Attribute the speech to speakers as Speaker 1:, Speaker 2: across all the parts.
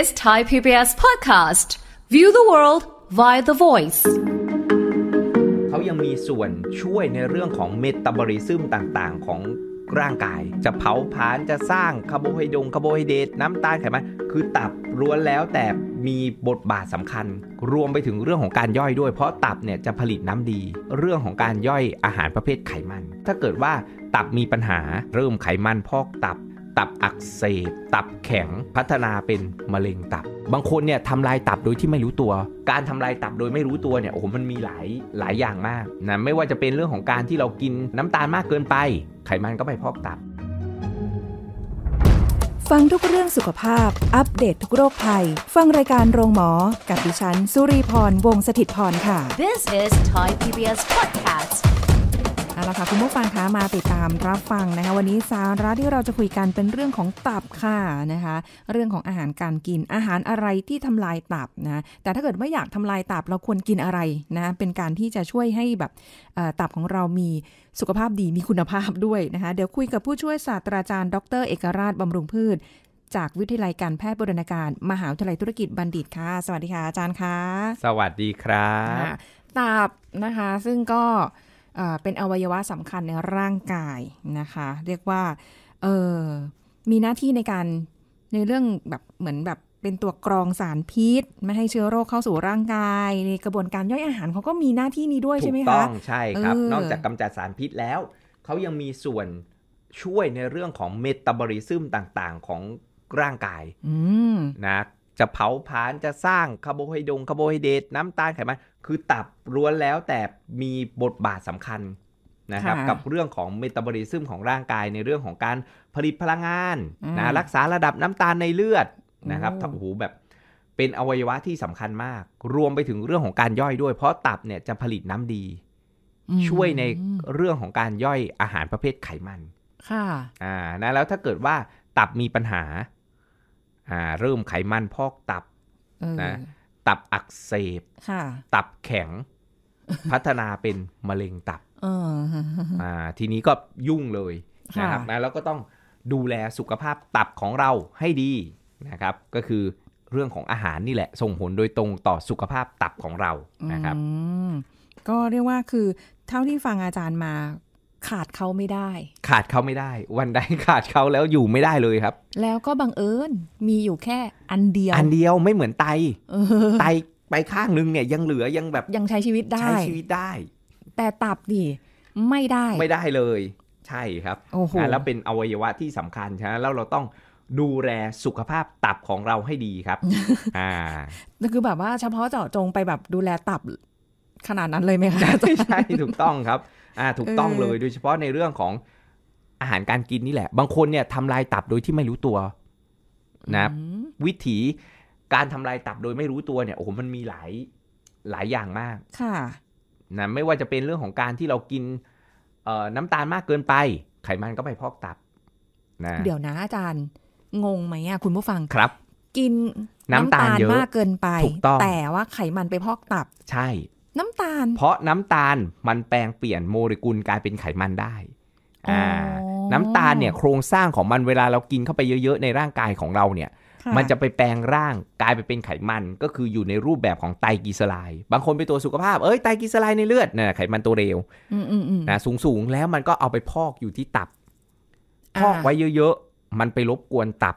Speaker 1: is Thai PBS podcast View the world via the voice
Speaker 2: เขายังมีส่วนช่วยในเรื่องของเมตาบอลิซึมต่าง ๆ ของร่างกาย จะเผาผลาญจะสร้างคาร์โบไฮเดรตคาร์โบไฮเดรตน้ำตาลไขมันคือตับล้วนแล้วแต่มีบทบาทสำคัญ รวมไปถึงเรื่องของการย่อยด้วยเพราะตับเนี่ยจะผลิตน้ำดี เรื่องของการย่อยอาหารประเภทไขมัน ถ้าเกิดว่าตับมีปัญหา เริ่มไขมันพอกตับตับอักเสบตับแข็งพัฒนาเป็น มะเร็งตับ บางคนเนี่ยทำลายตับโดยที่ไม่รู้ตัว การทำลายตับโดยไม่รู้ตัวเนี่ยโอ้โหมันมีหลายหลายอย่างมากนะไม่ว่าจะเป็นเรื่องของการที่เรากินน้ำตาลมากเกินไป ไขมันก็ไปพอกตับ
Speaker 1: ฟังทุกเรื่องสุขภาพ อัปเดตททุกโรคภัย ฟังรายการโรงหมอ กับดิฉัน สุรีพรวงศิตพรค่ะ This is Thai PBS Podcast ล้วค่ะคุณผู้ฟังคะมาติดตามรับฟังนะคะวันนี้สาระที่เราจะคุยกันเป็นเรื่องของตับค่ะนะคะ เรื่องของอาหารการกินอาหารอะไรที่ทำลายตับนะแต่ถ้าเกิดไม่อยากทำลายตับ เราควรกินอะไรนะ เป็นการที่จะช่วยให้แบบตับของเรามีสุขภาพดีมีคุณภาพด้วยนะคะเดี๋ยวคุยกับผู้ช่วยศาสตราจารย์ดร เอกราชบำรุงพืช จากวิทยาลัยการแพทย์บรณาการมหาวิทยาลัยธุรกิจบัณฑิตค่ะ สวัสดีค่ะอาจารย์ค่ะ
Speaker 2: สวัสดีครับ
Speaker 1: ตับนะคะ ซึ่งก็เป็นอวัยวะสำคัญในร่างกายนะคะ เรียกว่า มีหน้าที่ในการในเรื่องแบบเหมือนแบบเป็นตัวกรองสารพิษ ไม่ให้เชื้อโรคเข้าสู่ร่างกาย ในกระบวนการย่อยอาหารเขาก็มีหน้าที่นี้ด้วยใช่ไหมคะต้องใช่ครับ นอกจากก
Speaker 2: ำจัดสารพิษแล้ว เขายังมีส่วนช่วยในเรื่องของเมตาบอลิซึมต่างๆ ของร่างกายนะจะเผาผลาญจะสร้างคาร์โบไฮเดรตน้ำตาลไขมันคือตับล้วนแล้วแต่มีบทบาทสำคัญนะครับ กับเรื่องของเมตาบอลิซึมของร่างกายในเรื่องของการผลิตพลังงานนะรักษาระดับน้ำตาลในเลือดนะครับโอ้โหแบบเป็นอวัยวะที่สำคัญมาก รวมไปถึงเรื่องของการย่อยด้วย เพราะตับเนี่ยจะผลิตน้ำดี ช่วยในเรื่องของการย่อยอาหารประเภทไขมันค่ะอ่านะแล้วถ้าเกิดว่าตับมีปัญหาอ่า เริ่มไขมันพอกตับนะตับอักเสบ ตับแข็ง พัฒนาเป็นมะเร็งตับทีนี้ก็ยุ่งเลยนะครับ แล้วก็ต้องดูแลสุขภาพตับของเราให้ดีนะครับ ก็คือเรื่องของอาหารนี่แหละ ส่งผลโดยตรงต่อสุขภาพตับของเรา
Speaker 1: นะครับ ก็เรียกว่าคือเท่าที่ฟังอาจารย์มาขาดเขาไม่ได้
Speaker 2: ขาดเขาไม่ได้ วันใดขาดเขาแล้วอยู่ไม่ได้เลยครับ
Speaker 1: แล้วก็บังเอิญ มีอยู่แค่อันเดียว อั
Speaker 2: นเดียวไม่เหมือนไตไตไปข้างนึงเนี่ย ยังเหลือยังแบบยั
Speaker 1: งใช้ชีวิตได้ใช้ชีวิตได้ แต่ตับดิไม่ได้ไม่ได้
Speaker 2: เลย ใช่ครับโอ้โหแล้วเป็นอวัยวะที่สำคัญใช่ไหมแล้วเราต้องดูแลสุขภาพตับของเราให้ดีครับ อ่า
Speaker 1: คือแบบว่าเฉพาะเจาะจงไปแบบดูแลตับขนาดนั้นเลยไหมคะใช่
Speaker 2: ถูกต้องครับอ่าถูกต้องเลยโดยเฉพาะในเรื่องของอาหารการกินนี่แหละ บางคนเนี่ยทำลายตับโดยที่ไม่รู้ตัว นะวิถีการทำลายตับโดยไม่รู้ตัวเนี่ยโอ้โหมันมีหลายหลายอย่างมาก ค่ะนะไม่ว่าจะเป็นเรื่องของการที่เรากินน้ำตาลมากเกินไป ไขมันก็ไปพอกตับนะเดี๋ยว
Speaker 1: นะอาจารย์งงไหมอ่ะ คุณผู้ฟังครับ กินน้ำตาลมากเกินไปแต่ว่าไขมันไปพอกตับ ใช่น้ำตาล
Speaker 2: เพราะน้ำตาลมันแปลงเปลี่ยนโมเลกุลกลายเป็นไขมันได้ อ่า น้ำตาลเนี่ยโครงสร้างของมันเวลาเรากินเข้าไปเยอะ ๆ ในร่างกายของเราเนี่ย มันจะไปแปลงร่างกลายไปเป็นไขมันก็คืออยู่ในรูปแบบของไตรกลีเซอไรด์บางคนไปตัวสุขภาพ เอ้ยไตรกลีเซอไรด์ในเลือดนะไขมันตัวเร็วนะสูงๆแล้วมันก็เอาไปพอกอยู่ที่ตับ พอกไว้เยอะๆมันไปรบกวนตับ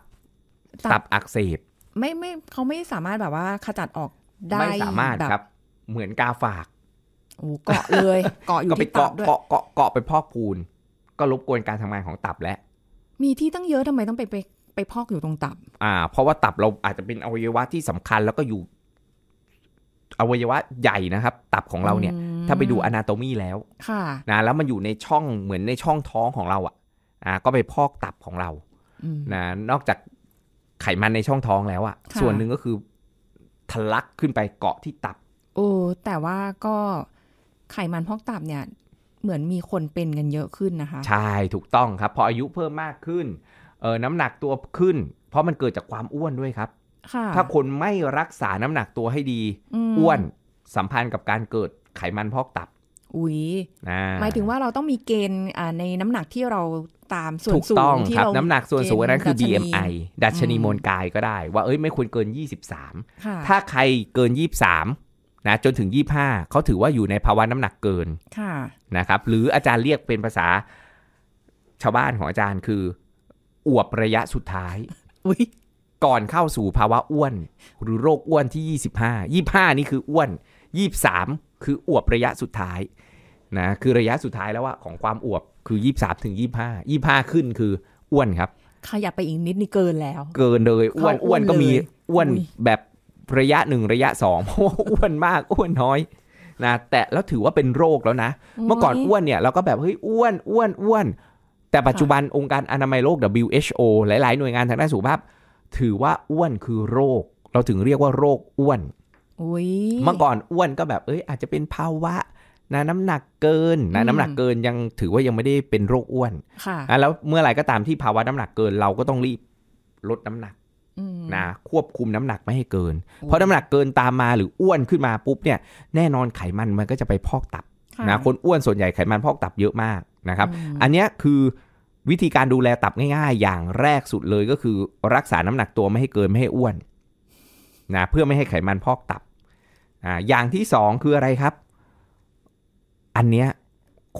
Speaker 2: ตับอักเสบ
Speaker 1: ไม่ไม่เขาไม่สามารถแบบว่า ขจัดออกได้ไม่สามารถคร
Speaker 2: ับเหมือนกาฝากอเกาะเลย เกาะอยู่ที่ตับด้วยเกาะเกาะเกาะไปพอกพูน ก็รบกวนการทำงานของตับแล้ว
Speaker 1: มีที่ตั้งเยอะทำไมต้องไปไปไปพอกอยู่ตรงตับ
Speaker 2: อ่า เพราะว่าตับเราอาจจะเป็นอวัยวะที่สำคัญ แล้วก็อยู่ อวัยวะใหญ่นะครับ ตับของเราเนี่ย ถ้าไปดูอนาโตมีแล้ว ค่ะ นะ แล้วมันอยู่ในช่องเหมือนในช่องท้องของเรา อ่ะ อ่า ก็ไปพอกตับของเรา นะ นอกจากไขมันในช่องท้องแล้วอะส่วนหนึ่งก็คือทะลักขึ้นไปเกาะที่ตับ
Speaker 1: โอ้แต่ว่าก็ไขมันพอกตับเนี่ยเหมือนมีคนเป็นกันเยอะขึ้นนะคะ
Speaker 2: ใช่ถูกต้องครับ พออายุเพิ่มมากขึ้นเออน้ำหนักตัวขึ้น เพราะมันเกิดจากความอ้วนด้วยครับถ้าคนไม่รักษาน้ำหนักตัวให้ดี อ้วนสัมพันธ์กับการเกิดไขมันพอกตับอุ้ยหมายถึ
Speaker 1: งว่าเราต้องมีเกณฑ์ในน้ำหนักที่เราตามส่วนสูงที่เราถูกต้องครับน้ำหนักส่วนสูงนั้นคือ BMI
Speaker 2: ดัชนีมวลกายก็ได้ ว่าเอ้ยไม่ควรเกิน 23 ถ้าใครเกิน23นะจนถึง 25เขาถือว่าอยู่ในภาวะน้ำหนักเกิน ค่ะ นะครับ หรืออาจารย์เรียกเป็นภาษาชาวบ้านของอาจารย์คือ อวบระยะสุดท้าย ก่อนเข้าสู่ภาวะอ้วนหรือโรคอ้วนที่ 25 25 นี่คืออ้วน 23 คืออวบระยะสุดท้าย นะ คือระยะสุดท้ายแล้วว่าของความอวบ คือ 23ถึง25 25 ขึ้นคืออ้วนครับ
Speaker 1: ขยับไปอีกนิดนี่เกินแล้ว
Speaker 2: เกินเลย อ้วนอ้วนก็มี อ้วนแบบระยะหนึ่งระยะสองเพราะว่าอ้วนมากอ้วนน้อยนะแต่แล้วถือว่าเป็นโรคแล้วนะ เมื่อก่อนอ้วนเนี่ยเราก็แบบเฮ้ยอ้วนอ้วนอ้วนแต่ปัจจุบันองค์การอนามัยโลก WHO หลายๆ หน่วยงานทางด้านสุขภาพ ถือว่าอ้วนคือโรค เราถึงเรียกว่าโรคอ้วนเมื่อก่อนอ้วนก็แบบเอ้ยอาจจะเป็นภาวะนะน้ำหนักเกินนะน้ำหนักเกินยังถือว่ายังไม่ได้เป็นโรคอ้วนะแล้วเมื่อไหร่ก็ตามที่ภาวะน้ำหนักเกิน เราก็ต้องรีบลดน้ำหนักนะควบคุมน้ำหนักไม่ให้เกิน เพราะน้ำหนักเกินตามมาหรืออ้วนขึ้นมาปุ๊บเนี่ย แน่นอนไขมันมันก็จะไปพอกตับ นะ คนอ้วนส่วนใหญ่ไขมันพอกตับ เยอะมากนะครับ อันนี้คือวิธีการดูแลตับง่าย ๆ อย่างแรกสุดเลยก็คือรักษาน้ำหนักตัวไม่ให้เกินไม่ให้อ้วนนะ เพื่อไม่ให้ไขมันพอกตับอ่าอย่างที่สองคืออะไรครับ อันเนี้ย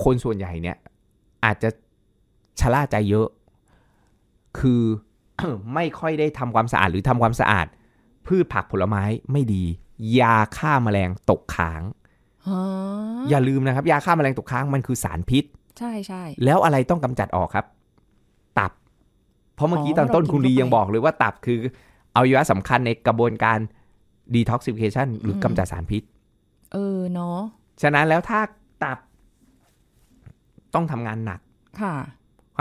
Speaker 2: คนส่วนใหญ่เนี่ย อาจจะชะล่าใจเยอะ คือไม่ค่อยได้ทำความสะอาดหรือทำความสะอาด พืชผักผลไม้ไม่ดี ยาฆ่ามาแมลงตกค้างอย่าลืมนะครับ ยาฆ่ามาแมลงตกค้างมันคือสารพิษ ใช่ใช่แล้วอะไรต้องกำจัดออกครับ ตับ เพราะเมื่อกี้ตอนต้นคุณลียังบอกเลยว่าตับคืออวัยวะสำคัญในกระบวนการ detoxification หรือกำจัดสารพิษ
Speaker 1: เออเนาะ
Speaker 2: ฉะนั้นแล้วถ้าตับ ต้องทำงานหนักค่ะ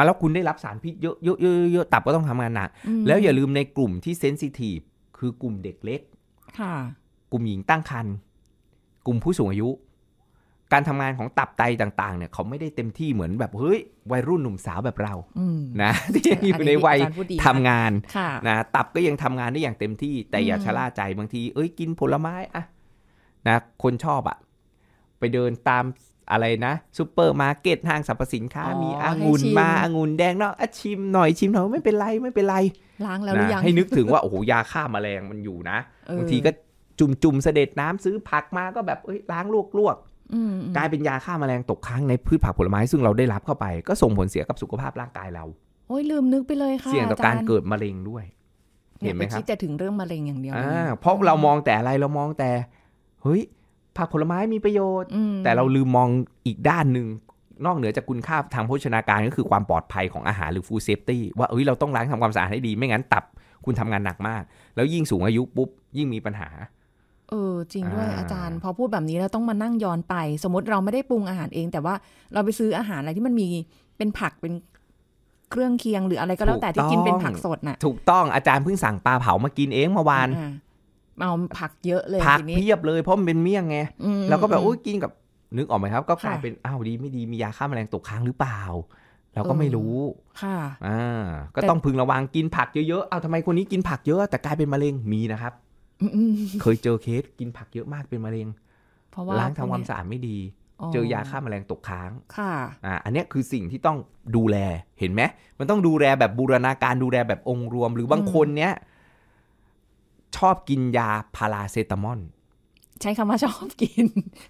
Speaker 2: แล้วคุณได้รับสารพิษเยอะเยอะตับก็ต้องทำงานหนักแล้วอย่าลืมในกลุ่มที่เซนซิทีฟคือกลุ่มเด็กเล็กกลุ่มหญิงตั้งครรภ์กลุ่มผู้สูงอายุ การทำงานของตับไตต่างๆ เนี่ย เขาไม่ได้เต็มที่เหมือนแบบเฮ้ยวัยรุ่นหนุ่มสาวแบบเรานะที่ยังอยู่ในวัยทำงานนะ ตับก็ยังทำงานได้อย่างเต็มที่ แต่อย่าชะล่าใจบางทีเอ้ยกินผลไม้อะนะ คนชอบอะไปเดินตามอะไรนะซูเปอร์มาร์เก็ตห้างสรรพสินค้า มีองุ่นมาอางุ่นแดงเนาะชิมหน่อยชิมหน่อยไม่เป็นไรไม่เป็นไรล้างแล้วหรือยัง ให้นึกถึงว่า โอ้โห ยาฆ่าแมลงมันอยู่นะบางทีก็จุ่มจุ่มเสด็จน้ำซื้อผักมาก็แบบเอ้ยล้างลวกลวกกลายเป็นยาฆ่าแมลงตกค้างในพืชผักผลไม้ ซึ่งเราได้รับเข้าไป ก็ส่งผลเสียกับสุขภาพร่างกายเรา
Speaker 1: โอ้ยลืมนึกไปเลยค่ะเสี่ยงต่อการเกิ
Speaker 2: ดมะเร็งด้วย
Speaker 1: เห็นไหมครับคิดแต่ถึงเรื่องมะเร็งอย่างเดียวเพราะเราม
Speaker 2: องแต่อะไรเรามองแต่ เฮ้ยผักผลไม้มีประโยชน์ แต่เราลืมมองอีกด้านหนึ่ง นอกเหนือจากคุณค่าทางโภชนาการก็คือความปลอดภัยของอาหารหรือฟูลเซฟตี้ว่าเอ้ยเราต้องล้างทำความสะอาดให้ดี ไม่งั้นตับคุณทำงานหนักมาก แล้วยิ่งสูงอายุปุ๊บ ยิ่งมีปัญหา
Speaker 1: เออ จริงด้วยอาจารย์พอพูดแบบนี้แล้วต้องมานั่งย้อนไป สมมติเราไม่ได้ปรุงอาหารเอง แต่ว่าเราไปซื้ออาหารอะไรที่มันมีเป็นผักเป็นเครื่องเคียงหรืออะไรก็แล้วแต่ที่กินเป็นผักสดน่ะ
Speaker 2: ถูกต้องอาจารย์เพิ่งสั่งปลาเผามากินเองเมื่อวาน
Speaker 1: เอาผักเยอะเลยผักเพียบ
Speaker 2: เลยเพราะมันเป็นเมี่ยงไงแล้วก็แบบอุ้ยกินกับนึกออกไหมครับ ก็กลายเป็นอ้าวดีไม่ดีมียาฆ่าแมลงตกค้างหรือเปล่า เราก็ไม่รู้ค่ะอ่าก็ต้องพึงระวังกินผักเยอะๆเอาทำไมคนนี้กินผักเยอะแต่กลายเป็นมะเร็งมีนะครับ เคยเจอเคสกินผักเยอะมากเป็นมะเร็ง
Speaker 1: เพราะว่าล้างทำความสะอาด
Speaker 2: ไม่ดี เจอยาฆ่าแมลงตกค้างค่ะอ่าอันนี้คือสิ่งที่ต้องดูแลเห็นไหมมันต้องดูแลแบบบูรณาการดูแลแบบองค์รวมหรือบางคนเนี้ยชอบกินยาพาราเซตามอล
Speaker 1: ใช้คำว่าชอบกิน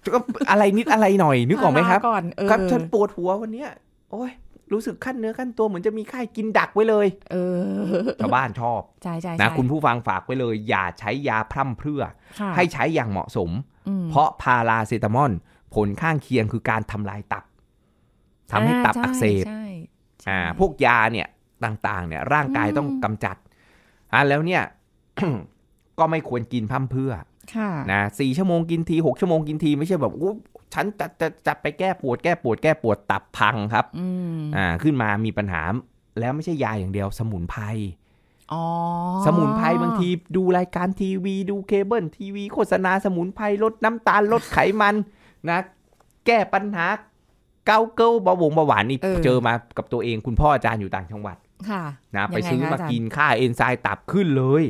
Speaker 1: ก็อะไร
Speaker 2: นิดอะไรหน่อยนึกออกไหมครับก่อนครับฉันปวดหัววันเนี้ยโอ้ยรู้สึกขั้นเนื้อขั้นตัวเหมือนจะมีไข้กินดักไว้เลย เออชาวบ้านชอบใช่ใช่นะคุณผู้ฟังฝากไว้เลย อย่าใช้ยาพร่ำเพรื่อ ให้ใช้อย่างเหมาะสมเพราะพาราเซตามอลผลข้างเคียงคือการทำลายตับ
Speaker 1: ทำให้ตับอักเสบ
Speaker 2: อ่าพวกยาเนี่ยต่าง ๆ เนี่ย ร่างกายต้องกำจัดอ่าแล้วเนี่ยก็ไม่ควรกินพั่มเพื่อ ค่ะ นะสี่ชั่วโมงกินทีหกชั่วโมงกินทีไม่ใช่แบบอ้ฉันจะจะจะไปแก้ปวดแก้ปวดแก้ปวดตับพังครับอ่า ขึ้นมามีปัญหา แล้วไม่ใช่ยาอย่างเดียวสมุนไพรอสมุนไพรบางทีดูรายการทีวีดูเคเบิล ทีวีโฆษณาสมุนไพรลดน้ำตาลลดไขมันนะแก้ปัญหาเกาเกิลเบาหวงเบาหวานนี่เจอมากับตัวเองคุณพ่ออาจารย์อยู่ต่างจังหวัดค่ะนะไปซื้อมากินค่าเอนไซม์ตับขึ้นเลย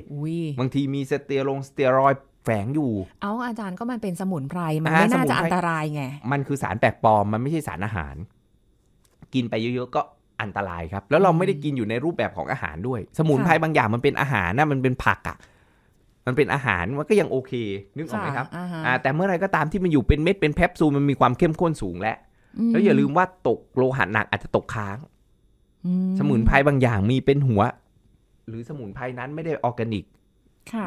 Speaker 2: บางทีมีสเตียรงสเตียรอยแฝงอยู่
Speaker 1: เอาอาจารย์ก็มันเป็นสมุนไพรมันไม่น่าจะอันตรายไง
Speaker 2: มันคือสารแปลกปลอมมันไม่ใช่สารอาหาร กินไปเยอะๆก็อันตรายครับ แล้วเราไม่ได้กินอยู่ในรูปแบบของอาหารด้วย สมุนไพรบางอย่างมันเป็นอาหารนะมันเป็นผักอะ่ะ มันเป็นอาหารมันก็ยังโอเคนึกออกไหมครับอ่าแต่เมื่อไรก็ตามที่มันอยู่เป็นเม็ด เป็นแพปซูลมันมีความเข้มข้นสูงแล้วแล้วอย่าลืมว่าตกโลหะหนักอาจจะตกค้างสมุนไพรบางอย่างมีเป็นหัว หรือสมุนไพรนั้นไม่ได้ออร์แกนิก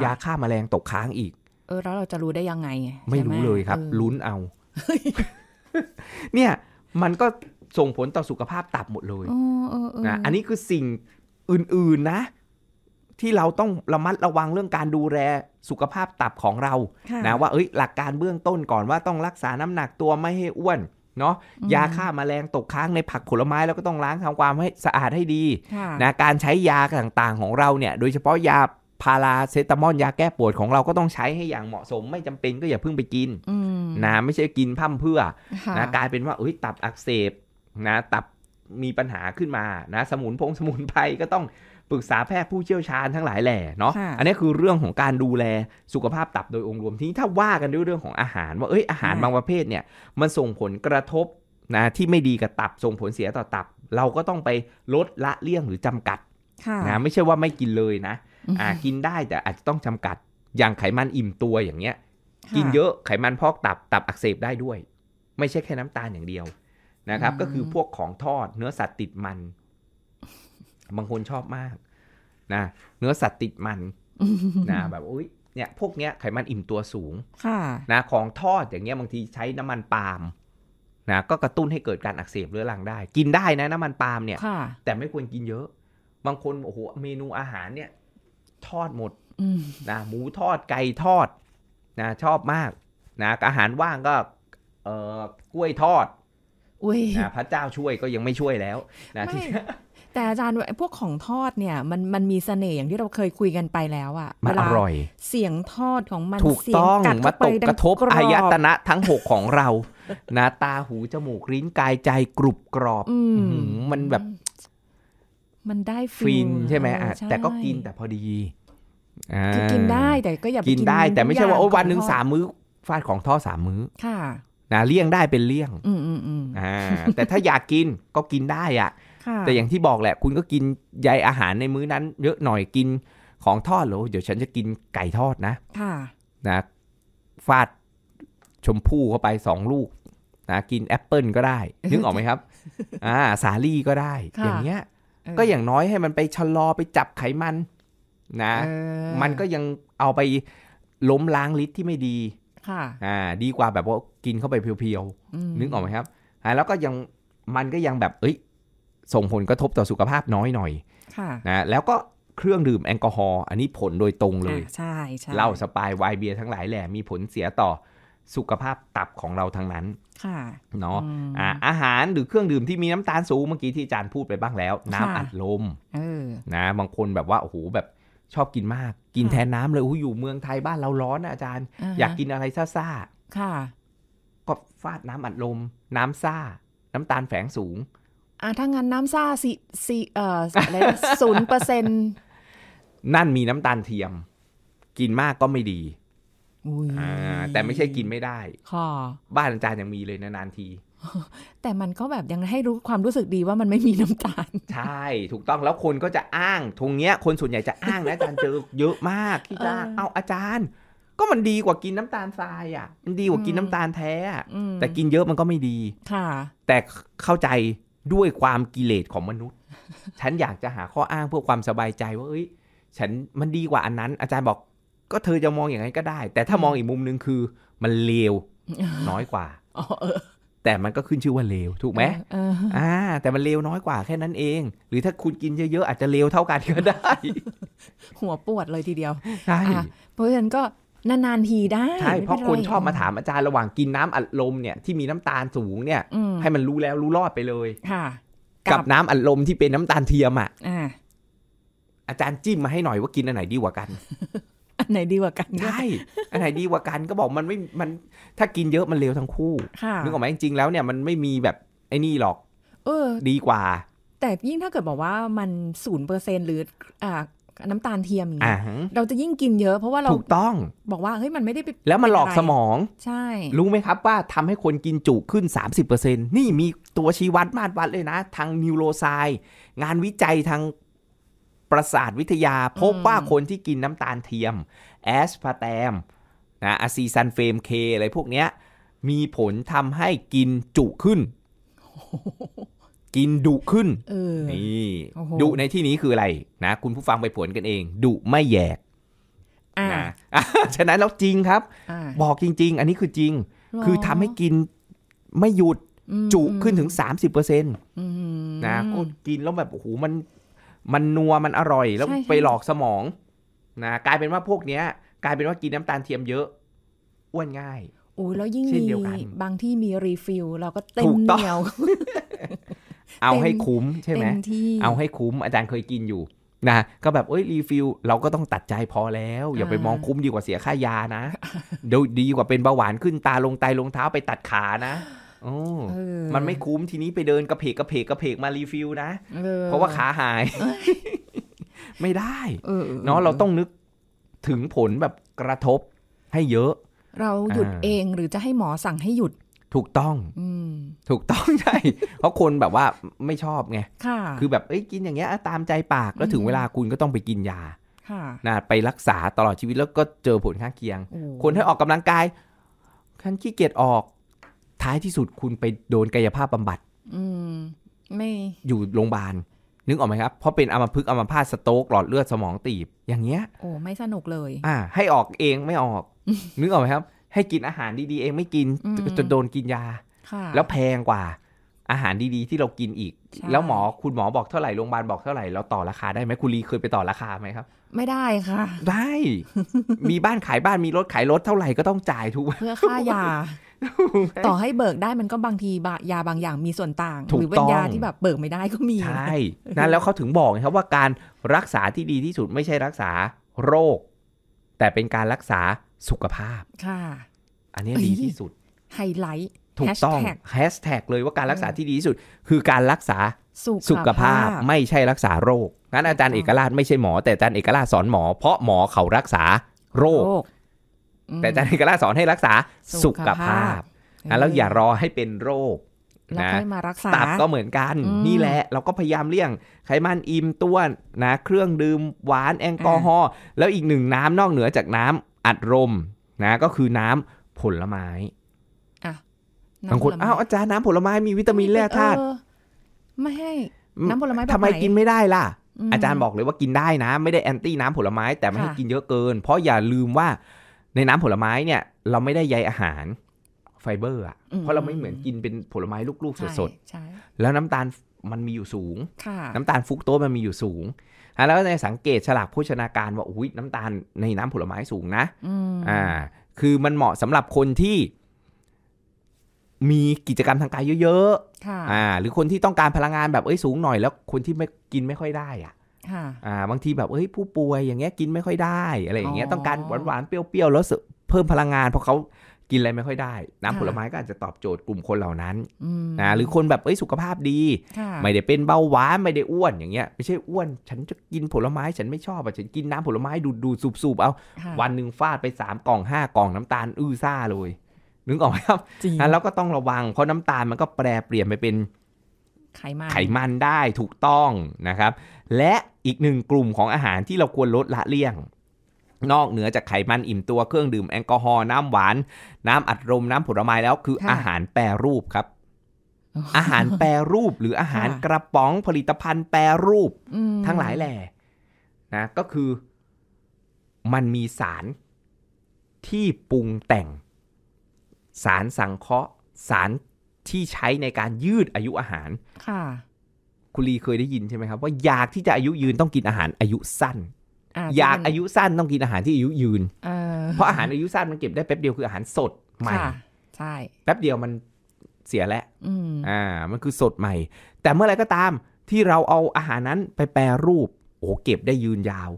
Speaker 2: ยาฆ่ามาแมลงตกค้างอีก
Speaker 1: เออแล้วเราจะรู้ได้ยังไงไม่รู้เลยครับลุ้น
Speaker 2: เอา เนี่ย มันก็ส่งผลต่อสุขภาพตับหมดเลยนะอันนี้คือสิ่งอื่นๆนะ ที่เราต้องระมัดระวังเรื่องการดูแลสุขภาพตับของเรา นะ ว่าเอ้ย หลักการเบื้องต้นก่อนว่าต้องรักษาน้ำหนักตัวไม่ให้อ้วนเนาะยาฆ่ามาแมลงตกค้างในผักผลไม้แล้วก็ต้องล้างทำความให้สะอาดให้ดีนะการใช้ยาต่าง ๆของเราเนี่ยโดยเฉพาะยาพาราเซตามอลยาแก้ปวดของเราก็ต้องใช้ให้อย่างเหมาะสม ไม่จำเป็นก็อย่าเพิ่งไปกิน นะไม่ใช่กินพั่มเพื่อนะกลายเป็นว่าอ้ยตับอักเสบนะตับมีปัญหาขึ้นมานะสมุนพงสมุนไพรก็ต้องปรึกษาแพทย์ผู้เชี่ยวชาญทั้งหลายแหล่เนาะ อันนี้คือเรื่องของการดูแลสุขภาพตับโดยองค์รวม ที่ถ้าว่ากันด้วยเรื่องของอาหาร ว่าเอ้ยอาหารบางประเภทเนี่ยมันส่งผลกระทบนะที่ไม่ดีกับตับ ส่งผลเสียต่อตับ เราก็ต้องไปลดละเลี่ยงหรือจำกัดนะไม่ใช่ว่าไม่กินเลยนะอ่ากินได้แต่อาจจะต้องจำกัดอย่างไขมันอิ่มตัวอย่างเงี้ย กินเยอะไขมันพอกตับตับอักเสบได้ด้วย ไม่ใช่แค่น้ำตาลอย่างเดียวนะครับ ก็คือพวกของทอดเนื้อสัตว์ติดมันบางคนชอบมากนะเนื้อสัตว์ติดมันนะ แบบอุ้ยเนี่ย พวกเนี้ยไขมันอิ่มตัวสูงนะ ของทอดอย่างเงี้ยบางทีใช้น้ำมันปาล์มนะก็กระตุ้นให้เกิดการอักเสบเรื้อรังได้ กินได้นะน้ำมันปาล์มเนี่ย แต่ไม่ควรกินเยอะ บางคนโอ้โหเมนูอาหารเนี่ย ทอดหมดนะหมูทอดไก่ทอด นะ ชอบมาก นะอาหารว่างก็ เออกล้วยทอดนะพระเจ้าช่วยก็ยังไม่ช่วยแล้ว นะที่
Speaker 1: แต่อาจารย์พวกของทอดเนี่ย มันมันมีเสน่ห์อย่างที่เราเคยคุยกันไปแล้วอะมันอร่อยเสียงทอดของมันถูกต้องมาตกกระทบอายต
Speaker 2: นะทั้งหกของเรานะตาหูจมูกลิ้นกายใจกรุบกรอบมันแบบ
Speaker 1: มันได้ฟินใช่ไหมอ่ะแต่ก็กิน
Speaker 2: แต่พอดีคือกินได้แต่ก็อย่ากินได้ แต่ไม่ใช่ว่าโอ้วันหนึ่งสามมื้อฟาดของทอดสามมื้อ ค่ะนะเลี่ยงได้เป็นเลี่ยง อืมอืมอ่าแต่ถ้าอยากกินก็กินได้อ่ะแต่อย่างที่บอกแหละ คุณก็กินใยอาหารในมื้อนั้นเยอะหน่อยกินของทอดหรอเดี๋ยวฉันจะกินไก่ทอดนะค่ะนะฟาด ชมพู่เข้าไปสองลูกนะกินแอปเปิลก็ได้ นึกออกไหมครับอ่าสาลี่ก็ได้ อย่างเงี้ย ก็อย่างน้อยให้มันไปชะลอไปจับไขมัน นะ มันก็ยังเอาไปล้มล้างฤทธิ์ที่ไม่ดีค่ะอ่า ดีกว่าแบบว่ากินเข้าไปเพียวๆนึกออกไหมครับอ่าแล้วก็ยังมันก็ยังแบบเอ้ยส่งผลกระทบต่อสุขภาพน้อยหน่อยนะแล้วก็เครื่องดื่มแอลกอฮอล์อันนี้ผลโดยตรงเลย ใช
Speaker 1: ่ใช่เหล้าส
Speaker 2: ปายไวน์เบียร์ทั้งหลายแหล่มีผลเสียต่อสุขภาพตับของเราทั้งนั้นเนาะออาหารหรือเครื่องดื่มที่มีน้ำตาลสูงเมื่อกี้ที่อาจารย์พูดไปบ้างแล้ว น้ำอัดลมนะ บางคนแบบว่าโอ้โหแบบชอบกินมากกินแทนน้าเลยอู้อยู่เมืองไทยบ้านเราร้อนนะอาจารย์ อยากกินอะไรซ่า
Speaker 1: ๆค่ะก็ฟ
Speaker 2: าดน้ำอัดลม น้ำซ่าน้ำตาลแฝงสูง
Speaker 1: อ่าถ้างั้นน้ำซ่าสิสิเอ่ออะไรศูนย์เปอร์เซ็นต์
Speaker 2: นั่นมีน้ำตาลเทียม กินมากก็ไม่ดีอุ่าแต่ไม่ใช่กินไม่ได้ค่ะบ้านอาจารย์ยังมีเลยนานๆที
Speaker 1: แต่มันก็แบบยังให้รู้ความรู้สึกดีว่ามันไม่มีน้ำตาล ใช่
Speaker 2: ถูกต้องแล้วคนก็จะอ้าง ทงเนี้ย คนส่วนใหญ่จะอ้างนะอาจารย์เจอเยอะมากที่จะเอาอาจารย์ ก็มันดีกว่ากินน้ำตาลทรายอ่ะมันดีกว่ากินน้ำตาลแท้แต่กินเยอะมันก็ไม่ดีค่ะแต่เข้าใจด้วยความกิเลสของมนุษย์ ฉันอยากจะหาข้ออ้างเพื่อความสบายใจว่าเอ้ย ฉันมันดีกว่าอันนั้น อาจารย์บอก ก็เธอจะมองอย่างนั้นก็ได้ แต่ถ้ามองอีกมุมนึง คือมันเลวน้อยกว่าแต่มันก็ขึ้นชื่อว่าเลวถูกไหมอ่าแต่มันเลวน้อยกว่าแค่นั้นเอง หรือถ้าคุณกินเยอะๆ อาจจะเลวเท่ากันก็ได้
Speaker 1: หัวปวดเลยทีเดียวใช่เพราะฉะนั้นก็นานๆทีได้ใช่เพราะคนชอบ
Speaker 2: มาถามอาจารย์ระหว่างกินน้ำอัดลมเนี่ยที่มีน้ำตาลสูงเนี่ยให้มันรู้แล้วรู้รอดไปเลย
Speaker 1: ค่ะ กับ
Speaker 2: น้ำอัดลมที่เป็นน้ำตาลเทียมอ่ะอาจารย์จิ้มมาให้หน่อยว่ากินอันไหนดีกว่ากันอันไหนดีกว่ากันใช่อันไหนดีกว่ากันก็บอกมันไม่มันถ้ากินเยอะมันเลวทั้งคู่นึกออกไหมจริงๆแล้วเนี่ยมันไม่มีแบบไอ้นี่หรอก เออ ดีกว่า
Speaker 1: แต่ยิ่งถ้าเกิดบอกว่ามันศูนย์เปอร์เซ็นหรืออ่าน้ำตาลเทียมอย่างเงี้ยเราจะยิ่งกินเยอะเพราะว่าเราถูกต้อง บอกว่าเฮ้ยมันไม่ได้ไปแล้วมันหลอกสมอง ใช่รู้
Speaker 2: ไหมครับว่าทำให้คนกินจุขึ้น 30%นี่มีตัวชี้วัดมาตรวัดเลยนะ ทางนิวโรไซงานวิจัยทางประสาทวิทยา พบว่าคนที่กินน้ำตาลเทียมแอสพาแตมนะอะซีซันเฟมเค อะไรพวกเนี้ยมีผลทำให้กินจุขึ้นกินดุขึ้นนี่ดุในที่นี้คืออะไรนะ คุณผู้ฟังไปผลกันเองดุไม่แยกนะฉะนั้นแล้วจริงครับ บอกจริง ๆ อันนี้คือจริง คือทำให้กินไม่หยุดจุขึ้นถึงสสามิบเปอร์เซ็นต์นะก็กินแล้วแบบโอ้โหมัน มันนัวมันอร่อย แล้วไปหลอกสมอง นะกลายเป็นว่าพวกเนี้ย กลายเป็นว่ากินน้ำตาลเทียมเยอะอ้วนง่าย
Speaker 1: โอ้แล้วยิ่งมีบางที่มีรีฟิลเราก็เต็มเหนียวเอาให้คุ้มใช่ไหมเอาให้
Speaker 2: คุ้มอาจารย์เคยกินอยู่ นะก็แบบเอ้ยรีฟิลเราก็ต้องตัดใจพอแล้ว อย่าไปมองคุ้มดีกว่าเสียค่ายานะเดี๋ยวดีกว่าเป็นเบาหวานขึ้นตาลงไตลงเท้าไปตัดขานะโอ้มันไม่คุ้มทีนี้ไปเดินกระเพกกระเพกกระเพกมารีฟิลนะเพราะว่าขาหาย ไม่ได้เนาะเราต้องนึกถึงผลแบบกระทบให้เยอะ
Speaker 1: เราหยุดเองหรือจะให้หมอสั่งให้หยุด
Speaker 2: ถูกต้องถูกต้องใช่เพราะคนแบบว่าไม่ชอบไงคือแบบเอ้ยกินอย่างเงี้ยตามใจปากแล้วถึงเวลาคุณก็ต้องไปกินยานะไปรักษาตลอดชีวิตแล้วก็เจอผลข้างเคียง คนให้ออกกำลังกายคันขี้เกียจออก ท้ายที่สุดคุณไปโดนกายภาพบำบัด
Speaker 1: อืมไม่
Speaker 2: อยู่โรงพยาบาล นึกออกไหมครับ เพราะเป็นอามพึกอามพาตสโตกหลอดเลือดสมองตีบ อย่างเงี้ย
Speaker 1: โอ้ไม่สนุกเลย อ่า
Speaker 2: ให้ออกเองไม่ออกนึกออกไหมครับ ให้กินอาหารดีๆเองไม่กินจะโดนกินยาแล้วแพงกว่าอาหารดีๆที่เรากินอีก แล้วหมอคุณหมอบอกเท่าไหร่โรงพยาบาลบอกเท่าไหร่เราต่อราคาได้ไหมคุณลีเคยไปต่อราคาไหมครับ
Speaker 1: ไม่ได้ค่ะ
Speaker 2: ได้ มีบ้านขายบ้านมีรถขายรถเท่าไหร่ก็ต้องจ่ายทุกเพื่อค่ายา
Speaker 1: ต่อให้เบิกได้มันก็บางที ยาบางอย่างมีส่วนต่าง หรือเป็นยาที่แบบเบิกไม่ได้ก็มีใช่
Speaker 2: นั่นแล้วเขาถึงบอกครับว่าการรักษาที่ดีที่สุดไม่ใช่รักษาโรค แต่เป็นการรักษาสุขภาพค่ะอันนี้ดีที่สุด
Speaker 1: ไฮไลท์ถูกต้อง
Speaker 2: แฮชแท็กเลยว่าการรักษาที่ดีที่สุดคือการรักษาสุขภาพไม่ใช่รักษาโรคงั้น อาจารย์เอกราชไม่ใช่หมอแต่อาจารย์เอกราชสอนหมอเพราะหมอเขารักษาโรค แต่อาจารย์เอกราชสอนให้รักษาสุขภาพ แล้วอย่ารอให้เป็นโรคนะมารักษาตับก็เหมือนกันนี่แหละเราก็พยายามเลี่ยงไขมันอิ่มต้วนนะ เครื่องดื่มหวานแอลกอฮอล์แล้วอีกหนึ่งน้ำนอกเหนือจากน้ำอัดลมนะ ก็คือน้ำผลไม้บางคนอ้าวอาจารย์น้ำผลไม้มีวิตามินแร่ธาตุไม่ให้ น้ำผลไม้ทำไมกินไม่ได้ล่ะ อาจารย์บอกเลยว่ากินได้นะ ไม่ได้แอนตี้น้ำผลไม้ แต่ไม่ให้กินเยอะเกิน เพราะอย่าลืมว่า ในน้ำผลไม้เนี่ย เราไม่ได้ใยอาหารไฟเบอร์อ่ะเพราะเราไม่เหมือนกินเป็นผลไม้ลูกๆสดๆแล้วน้ำตาลมันมีอยู่สูง น้ำตาลฟุกโตมันมีอยู่สูงแล้วในสังเกตฉลากโภชนาการว่าอุ้ยน้ำตาลในน้ำผลไม้สูงนะอ่า คือมันเหมาะสำหรับคนที่มีกิจกรรมทางกายเยอะๆอ่า หรือคนที่ต้องการพลังงานแบบเอ้ยสูงหน่อย แล้วคนที่ไม่กินไม่ค่อยได้อ่ะ อ่า บางทีแบบเอ้ยผู้ป่วยอย่างเงี้ยกินไม่ค่อยได้ อะไรอย่างเงี้ย ต้องการหวานๆ เปรี้ยวๆแล้วเพิ่มพลังงานเพราะเขากินอะไรไม่ค่อยได้ น้ำผลไม้ก็อาจจะตอบโจทย์กลุ่มคนเหล่านั้น นะ หรือคนแบบเอ้ยสุขภาพดี ไม่ได้เป็นเบาหวาน ไม่ได้อ้วนอย่างเงี้ย ไม่ใช่อ้วน ฉันจะกินผลไม้ฉันไม่ชอบอ่ะ ฉันกินน้ำผลไม้ดูดดูสูบสูบเอา วันหนึ่งฟาดไป 3 กล่อง5กล่องน้ำตาล อื้อซ่าเลยนึกออกไหมครับจริงแล้วก็ต้องระวัง เพราะน้ำตาลมันก็แปรเปลี่ยนไปเป็น
Speaker 1: ไขมัน ไขม
Speaker 2: ันได้ถูกต้องนะครับ และอีกหนึ่งกลุ่มของอาหารที่เราควรลดละเลี่ยง นอกเหนือจากไขมันอิ่มตัวเครื่องดื่มแอลกอฮอล์น้ำหวาน น้ำอัดลมน้ำผลไม้แล้ว คืออาหารแปรรูปครับ อาหารแปรรูปหรืออาหารกระป๋องผลิตภัณฑ์แปรรูปทั้งหลายแหล่นะก็คือมันมีสารที่ปรุงแต่งสารสังเคราะห์สารที่ใช้ในการยืดอายุอาหาร ค่ะ คุณลีเคยได้ยินใช่ไหมครับ ว่าอยากที่จะอายุยืนต้องกินอาหารอายุสั้นอยากอายุสั้นต้องกินอาหารที่อายุยืนเพราะอาหารอายุสั้นมันเก็บได้แป๊บเดียวคืออาหารสดใหม่ใช่ แป๊บเดียวมันเสียแล้วอ่ามันคือสดใหม่ แต่เมื่อไรก็ตามที่เราเอาอาหารนั้นไปแปรรูป โอ้เก็บได้ยืนยาว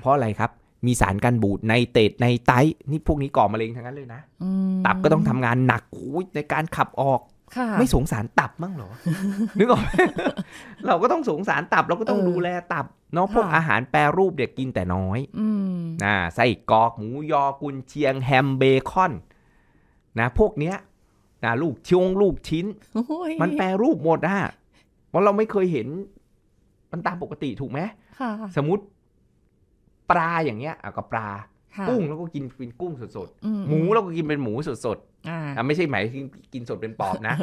Speaker 2: เพราะอะไรครับมีสารกันบูดในเตดในไตนี่พวกนี้ก่อมะเร็งทั้งนั้นเลยนะตับก็ต้องทำงานหนักในการขับออก ไม่สงสารตับมั้งหรอนึกออกเราก็ต้องสงสารตับ เราก็ต้องดูแลตับเนาะพวกอาหารแปรรูปเด็กกินแต่น้อยนะไส้กรอกหมูยอกุนเชียง แฮมเบคอน นะ พวกเนี้ยนะลูกชงลูกชิ้นมันแปรรูปหมดอะเพราะเราไม่เคยเห็น มันตามปกติถูกไหมสมมติปลาอย่างเงี้ยก็ปลา กุ้งแล้วก็กินเป็นกุ้งสดๆ หมูแล้วก็กินเป็นหมูสดๆอ่าไม่ใช่หมายกินสดเป็นปอบนะ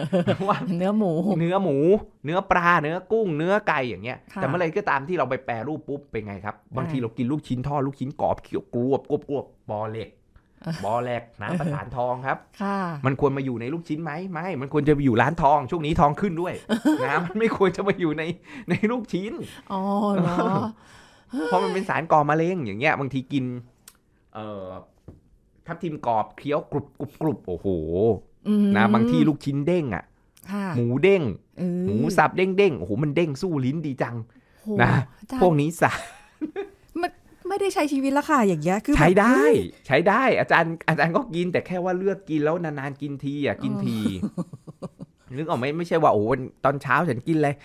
Speaker 1: ว่า เนื้อหมูเน
Speaker 2: ื้อหมู เนื้อปลา เนื้อกุ้งเนื้อไก่อย่างเงี้ยแต่เมื่อไรก็ตามที่เราไปแปรรูปปุ๊บเป็นไงครับบางทีเรากินลูกชิ้นทอดลูกชิ้นกรอบเขียวกรวบกรวบกรวบบอเล็กบอแหลกน้ำประสานทองครับมันควรมาอยู่ในลูกชิ้นไหมไม่มันควรจะไปอยู่ร้านทองช่วงนี้ทองขึ้นด้วยนะมันไม่ควรจะมาอยู่ในในลูกชิ้น
Speaker 1: อ๋อเหรอ
Speaker 2: เพราะมันเป็นสารก่อมะเร็ง อย่างเงี้ย บางทีกิน เอ่อทับทิมกรอบ เคี้ยวกรุบกรุบกรุบโอ้โห นะบางทีลูกชิ้นเด้ง อ่ะหมูเด้ง หมูสับเด้งเด้งโอ้โหมันเด้งสู้ลิ้นดีจัง
Speaker 1: นะพวกนี้สารมันไม่ได้ใช้ชีวิตละค่ะอย่างเงี้ยคือใช้ได้
Speaker 2: ใช้ได้อาจารย์อาจารย์ก็กิน แต่แค่ว่าเลือกกินแล้วนานๆกินทีอ่ะ กินทีนึกออกไหมไม่ใช่ว่าโอ้ตอนเช้าฉันกินเลย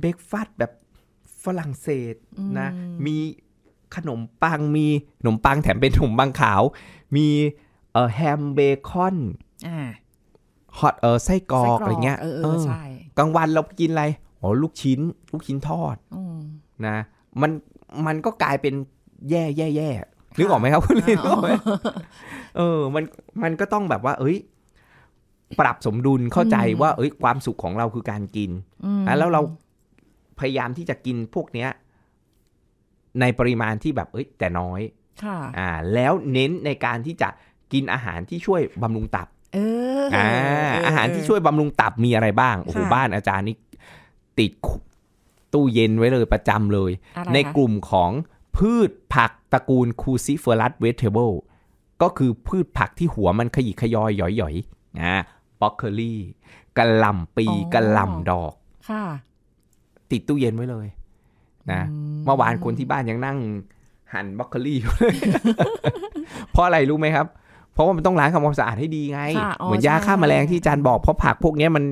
Speaker 2: เบรกฟาสต์แบบฝรั่งเศสนะ มีขนมปัง มีขนมปังแถมเป็นขนมบางขาว มี เอ่อแฮมเบคอนฮอตเออไส้กรอกอะไรเงี้ยเออใช่กลางวันเรากินอะไร อ๋อลูกชิ้น ลูกชิ้นทอดนะ มันมันก็กลายเป็นแย่แย่แย่นึกออกไหมครับคุณลินเออ มันมันก็ต้องแบบว่า เอ้ยปรับสมดุลเข้าใจว่า เอ้ย ความสุขของเราคือการกินแล้วเราพยายามที่จะกินพวกเนี้ยในปริมาณที่แบบเอ้ยแต่น้อย ค่ะ อ่าแล้วเน้นในการที่จะกินอาหารที่ช่วยบำรุงตับ
Speaker 1: เอออ่าอาหารที่ช่
Speaker 2: วยบำรุงตับมีอะไรบ้าง โอ้โหบ้านอาจารย์นี่ติดตู้เย็นไว้เลย ประจำเลย ในกลุ่มของพืชผักตระกูลคูซิเฟอรัสเวเทเบิลก็คือพืชผักที่หัวมันขยิขยอย หย่อยๆอ่าบอกเกอรี่กระลำปีกระลำดอก ค่ะติดตู้เย็นไว้เลย นะเมื่อวานคนที่บ้านยังนั่ง หั่นบล็อกโคลี่อยู่เลย เพราะอะไรรู้ไหมครับเพราะว่ามันต้องล้างทำความสะอาดให้ดีไง เหมือนยาฆ่าแมลงที่จานบอกเพราะผัก พวกนี้มัน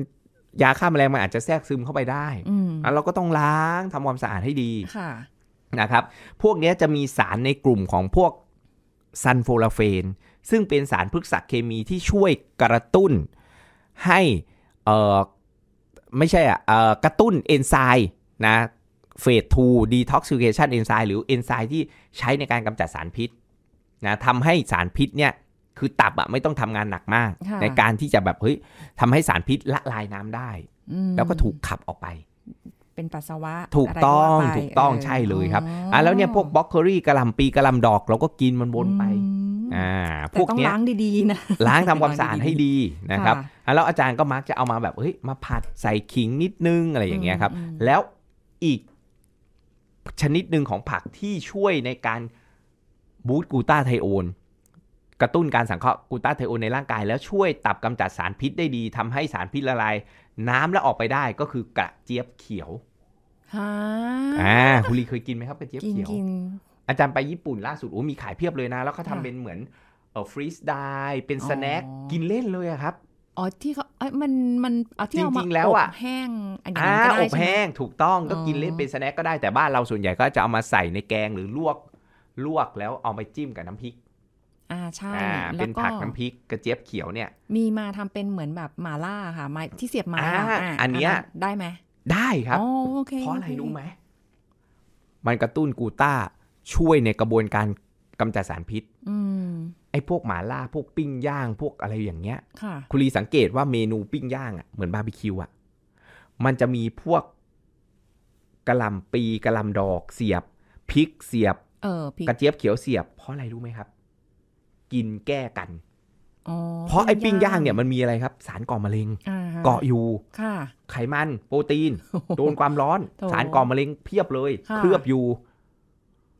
Speaker 2: ยาฆ่าแมลงมันอาจจะแทรกซึมเข้าไปได้แล้วเราก็ต้องล้างทำความสะอาดให้ดีนะครับ พวกนี้จะมีสารในกลุ่มของพวกซันโฟลาเฟน ซึ่งเป็นสารพฤกษเคมีที่ช่วยกระตุ้นให้ไม่ใช่อ่ะกระตุ้นเอนไซม์นะเฟสทูดีท็อกซิเคชันเอนไซม์หรือเอนไซม์ที่ใช้ในการกำจัดสารพิษนะทำให้สารพิษเนี่ย คือตับอ่ะไม่ต้องทำงานหนักมาก ในการที่จะแบบ เฮ้ยทำให้สารพิษละลายน้ำได้ แล้วก็ถูกขับออกไป
Speaker 1: เป็นปัสสาวะถูกต้องถูกต้องใช่
Speaker 2: เลยครับอ่ะแล้วเนี่ยพวกบล็อกเกอรี่กระลำปีกระลำดอก เราก็กินมันวนไปอ่าพวกนี้ล้าง
Speaker 1: ดีๆนะ ล้างทำความสะอาดให้ด
Speaker 2: ีนะครับแล้วอาจารย์ก็มักจะเอามาแบบเฮ้ยมาผัดใส่ขิงนิดนึงอะไรอย่างเงี้ยครับ แล้วอีกชนิดหนึ่งของผักที่ช่วยในการบูตกูต้าไทโอนกระตุ้นการสังเคราะห์กูต้าไทโอนในร่างกายแล้วช่วยตับกำจัดสารพิษได้ดี ทำให้สารพิษละลายน้ำแล้วออกไปได้ก็คือกระเจี๊ยบเขียวอ่าฮุลีเคยกินไหมครับกระเจี๊ยบเขียวอาจารย์ไปญี่ปุ่นล่าสุดโอ้ มีขายเพียบเลยนะ แล้วเขาทำเป็นเหมือนเออฟรีสไดเป็นสแน็คกินเล่นเลยครับ อ๋อที่เขาเอ้ยมัน
Speaker 1: มันเอาที่เอามา อบแห้ง อันนี้ก็ได้อบแห้ง
Speaker 2: ถูกต้องก็กินเล่นเป็นสแน็คก็ได้แต่บ้านเราส่วนใหญ่ก็จะเอามาใส่ในแกงหรือลวกลวกแล้วเอาไปจิ้มกับน้ำพริก
Speaker 1: อ่า ใช่ แล้วก็ เป็นผักน้ำพ
Speaker 2: ริกกระเจี๊ยบเขียวเนี่ย
Speaker 1: มีมาทำเป็นเหมือนแบบหม่าล่าค่ะไม้ที่เสียบไม้อ่าอันเนี้ยได้ไหม
Speaker 2: ได้ครับเพราะอะไรรู้ไหมมันกระตุ้นกูต้าช่วยในกระบวนการกำจัดสารพิษอไอ้พวกหมาล่า พวกปิ้งย่าง พวกอะไรอย่างเงี้ยคุณลีสังเกตว่าเมนูปิ้งย่างอะ่ะเหมือนบาร์บีคิวอ่ะมันจะมีพวกกระลำปีกระลำดอกเสียบพริกเสียบกระเจี๊ยบเขียวเสียบ เพราะอะไรรู้ไหมครับ กินแก้กัน
Speaker 1: เพราะไอ้ปิ้งย่างเนี่ยมั
Speaker 2: นมีอะไรครับ สารก่อมะเร็งเกาะอยู่ไขมันโปรตีนโดนความร้อน สารก่อมะเร็งเพียบเลย เคลือบอยู่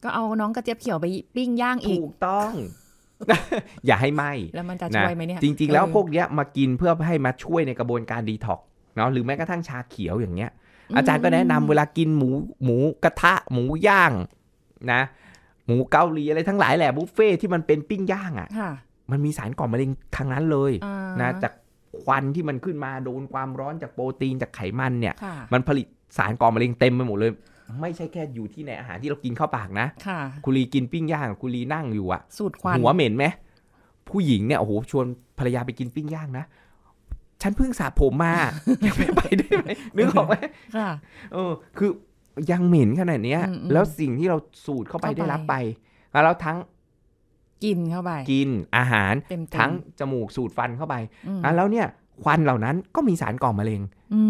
Speaker 1: ก็เอาน้องกระเจี๊ยบเขียวไป ปิ้งย่างอีก ถูกต้อง
Speaker 2: อย่าให้ไหมแล้วมันจะช่วยไหมเนี่ย จริงๆแล้วพวกเนี้ยมากินเพื่อให้มาช่วยในกระบวนการดีท็อกเนาะหรือแม้กระทั่งชาเขียวอย่างเงี้ย
Speaker 3: อาจารย์ก็แนะนำเวลา
Speaker 2: กินหมูหมูกระทะหมูย่างนะ หมูเกาหลีอะไรทั้งหลายแหละบุฟเฟ่ที่มันเป็นปิ้งย่างอ่ะมันมีสารก่อมะเร็งทางนั้นเลยนะจากควันที่มันขึ้นมาโดนความร้อนจากโปรตีนจากไขมันเนี่ย มันผลิตสารก่อมะเร็งเต็มไปหมดเลยไม่ใช่แค่อยู่ที่ในอาหารที่เรากินเข้าปากนะ ค่ะคุรีกินปิ้งย่างคุรีนั่งอยู่อะสูดควันหัวเหม็นไหมผู้หญิงเนี่ยโอ้โหชวนภรรยาไปกินปิ้งย่างนะฉันเพิ่งสระผมมายังไม่ไป
Speaker 1: ได้ไหมนึกออกไหม
Speaker 2: ค่ะ เออ คือยังเหม็นขนาดเนี้ยแล้วสิ่งที่เราสูดเข้าไปได้รับไปแล้วทั้ง
Speaker 1: กินเข้าไป กิ
Speaker 2: นอาหารทั้งจมูกสูดฟันเข้าไปแล้วเนี่ยควันเหล่านั้นก็มีสารก่อมะเร็ง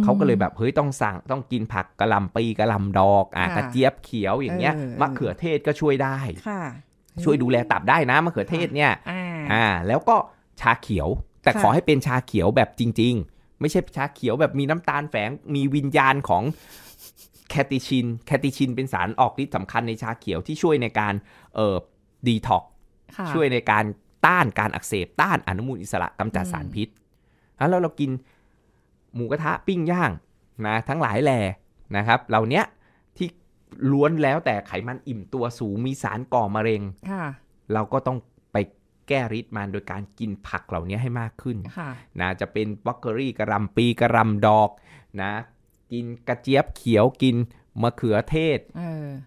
Speaker 2: เขาก็เลยแบบ เฮ้ยต้องสั่งต้องกินผักกระลำปีกระลำดอกอ่ะกระเจี๊ยบเขียวอย่างเงี้ยมะเขือเทศก็ช่วยได้ ช่วยดูแลตับได้นะ มะเขือเทศเนี่ยอ่าแล้วก็ชาเขียว แต่ขอให้เป็นชาเขียวแบบจริง ๆ ไม่ใช่ชาเขียวแบบมีน้ำตาลแฝงมีวิญญาณของแคติชิน แคติชินเป็นสารออกฤทธิ์สำคัญในชาเขียวที่ช่วยในการเอ่อดีท็อกช่วยในการต้านการอักเสบต้านอนุมูลอิสระกำจัดสารพิษอแล้วเรากินหมูกระทะปิ้งย่างนะทั้งหลายแหล่นะครับเหล่านี้ที่ล้วนแล้วแต่ไขมันอิ่มตัวสูงมีสารก่อมะเร็งเราก็ต้องไปแก้ฤทธิ์มันโดยการกินผักเหล่านี้ให้มากขึ้นะนะจะเป็นบล็อกเกอรี่กระลำปีกระลำดอกนะกินกระเจี๊ยบเขียวกินมะเขือเทศ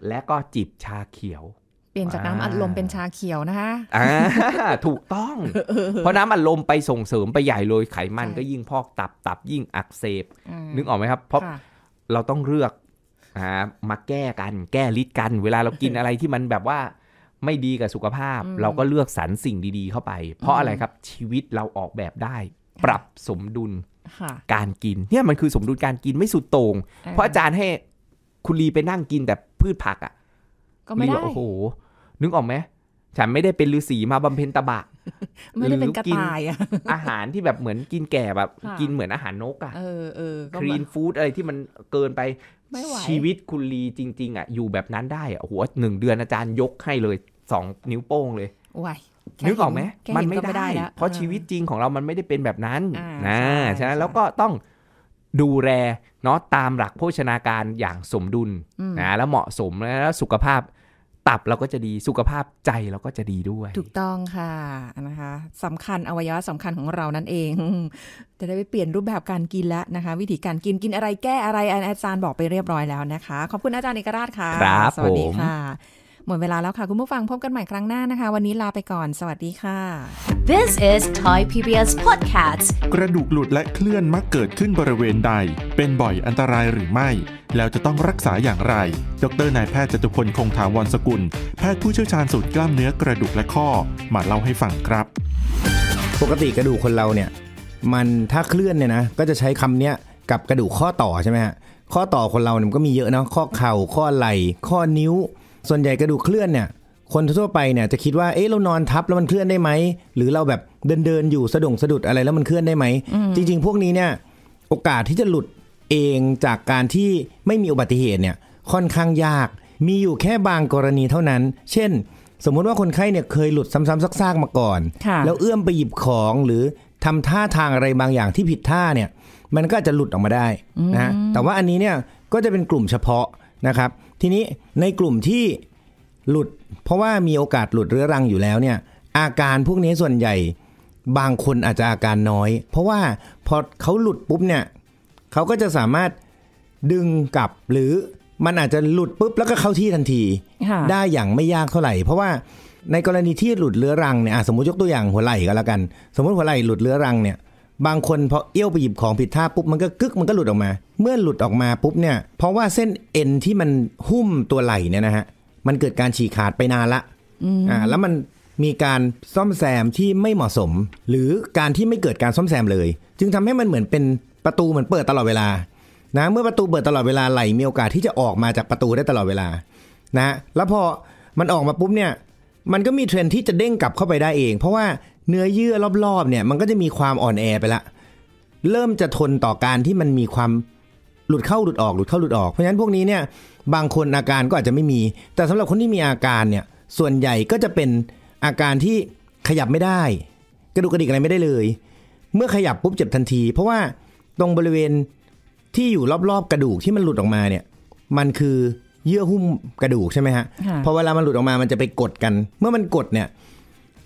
Speaker 2: และก็จิบชาเขียว
Speaker 1: เปลี่ยนจากน้ำอัดลมเป็นชาเขียวนะคะอ่
Speaker 2: าถูกต้อง เพราะน้ำอัดลมไปส่งเสริมไปใหญ่เลย ไขมันก็ยิ่งพอกตับตับยิ่งอักเสบนึกออกไหมครับ เพราะเราต้องเลือกมาแก้กันแก้ฤทธิ์กัน เวลาเรากินอะไรที่มันแบบว่าไม่ดีกับสุขภาพ เราก็เลือกสรรสิ่งดีๆ เข้าไป เพราะอะไรครับชีวิตเราออกแบบได้ ปรับสมดุลการกินเนี่ยมันคือสมดุลการกินไม่สุดโต่งเพราะอาจารย์ให้คุณลีไปนั่งกินแต่พืชผักอะ่ะก็ไม่ได้โอ้โหนึกออกไหมฉันไม่ได้เป็นฤาษีมาบำเพ็ญตบะ
Speaker 1: ไม่ได้เป็นกระต่ายอะอาห
Speaker 2: ารที่แบบเหมือนกินแก่แบบกินเหมือนอาหารนก
Speaker 1: อะเออเออครีน
Speaker 2: ฟู้ดอะไรที่มันเกินไปชีวิตคุณลีจริง ๆอ่ะอยู่แบบนั้นได้อ่ะหัวหนึ่งเดือนอาจารย์ยกให้เลยสองนิ้วโป้งเลย
Speaker 1: วยนึกออกไหม มันไม่ได้ เ
Speaker 2: พราะชีวิตจริงของเรามันไม่ได้เป็นแบบนั้นนะฉะนั้นแล้วก็ต้องดูแลเนาะตามหลักโภชนาการอย่างสมดุลนะแล้วเหมาะสมแล้วสุขภาพตับเราก็จะดีสุขภาพใจเราก็จะดีด้วย ถ
Speaker 1: ูกต้องค่ะนะคะสำคัญอวัยวะสำคัญของเรานั่นเอง จะได้ไปเปลี่ยนรูปแบบการกินแล้วนะคะ วิธีการกินกินอะไรแก้อะไรอาจารย์บอกไปเรียบร้อยแล้วนะคะ ขอบคุณอาจารย์เอกราชค่ะครับสวัสดีค่ะหมดเวลาแล้วค่ะ คุณผู้ฟังพบกันใหม่ครั้งหน้านะคะ วันนี้ลาไปก่อน สวัสดีค่ะ This is Thai PBS Podcast ก
Speaker 2: ระดูกหลุดและเคลื่อนมักเกิดขึ้นบริเวณใด เป็นบ่อยอันตรายหรือไม่ แล้วจะต้องรักษาอย่างไร ดร นา
Speaker 3: ยแพทย์จตุพลคงถาวรสกุล แพทย์ผู้เชี่ยวชาญสูตรกล้ามเนื้อกระดูกและข้อ มาเล่าให้ฟังครับ ปกติกระดูกคนเราเนี่ยมันถ้าเคลื่อนเนี่ยนะก็จะใช้คำเนี้ยกับกระดูกข้อต่อใช่ไหมฮะข้อต่อคนเราเนี่ยมันก็มีเยอะเนาะข้อเข่าข้อไหล่ข้อนิ้วส่วนใหญ่กระดูกเคลื่อนเนี่ย คนทั่วไปเนี่ยจะคิดว่าเอ๊ะเรานอนทับแล้วมันเคลื่อนได้ไหมหรือเราแบบเดินเดินอยู่สะดงสะดุดอะไรแล้วมันเคลื่อนได้ไหมจริง ๆ พวกนี้เนี่ยโอกาสที่จะหลุดเองจากการที่ไม่มีอุบัติเหตุเนี่ย ค่อนข้างยาก มีอยู่แค่บางกรณีเท่านั้น เช่น สมมุติว่าคนไข้เนี่ยเคยหลุดซ้ำๆซักๆมาก่อนแล้วเอื้อมไปหยิบของหรือทำท่าทางอะไรบางอย่างที่ผิดท่าเนี่ย มันก็จะหลุดออกมาได้นะแต่ว่าอันนี้เนี่ยก็จะเป็นกลุ่มเฉพาะนะครับทีนี้ในกลุ่มที่หลุด เพราะว่ามีโอกาสหลุดเรื้อรังอยู่แล้วเนี่ยอาการพวกนี้ส่วนใหญ่บางคนอาจจะอาการน้อย เพราะว่าพอเขาหลุดปุ๊บเนี่ยเขาก็จะสามารถดึงกลับหรือมันอาจจะหลุดปุ๊บแล้วก็เข้าที่ทันที ได้อย่างไม่ยากเท่าไหร่ เพราะว่าในกรณีที่หลุดเรื้อรังเนี่ยสมมติยกตัวอย่างหัวไหล่ก็แล้วกัน สมมติหัวไหล่หลุดเรื้อรังเนี่ยบางคนพอเอี้ยวไปหยิบของผิดท่าปุ๊บมันก็กึกมันก็หลุดออกมา เมื่อหลุดออกมาปุ๊บเนี่ย เพราะว่าเส้นเอ็นที่มันหุ้มตัวไหล่เนี่ยนะฮะมันเกิดการฉีกขาดไปนานละอ่าแล้วมันมีการซ่อมแซมที่ไม่เหมาะสม หรือการที่ไม่เกิดการซ่อมแซมเลย จึงทำให้มันเหมือนเป็นประตูเหมือนเปิดตลอดเวลานะเมื่อประตูเปิดตลอดเวลาไหลมีโอกาสที่จะออกมาจากประตูได้ตลอดเวลา นะ แล้วพอมันออกมาปุ๊บเนี่ย มันก็มีเทรนที่จะเด้งกลับเข้าไปได้เอง เพราะว่าเนื้อเยื่อรอบๆ เนี่ย มันก็จะมีความอ่อนแอไปละ เริ่มจะทนต่อการที่มันมีความหลุดเข้าหลุดออกหลุดเข้าหลุดออก เพราะฉะนั้นพวกนี้เนี่ย บางคนอาการก็อาจจะไม่มี แต่สำหรับคนที่มีอาการเนี่ย ส่วนใหญ่ก็จะเป็นอาการที่ขยับไม่ได้ กระดูกกระดิกอะไรไม่ได้เลย เมื่อขยับปุ๊บเจ็บทันที เพราะว่าตรงบริเวณที่อยู่รอบๆกระดูกที่มันหลุดออกมาเนี่ย มันคือเยื่อหุ้มกระดูกใช่ไหมฮะพอเวลามันหลุดออกมามันจะไปกดกัน เมื่อมันกดเนี่ย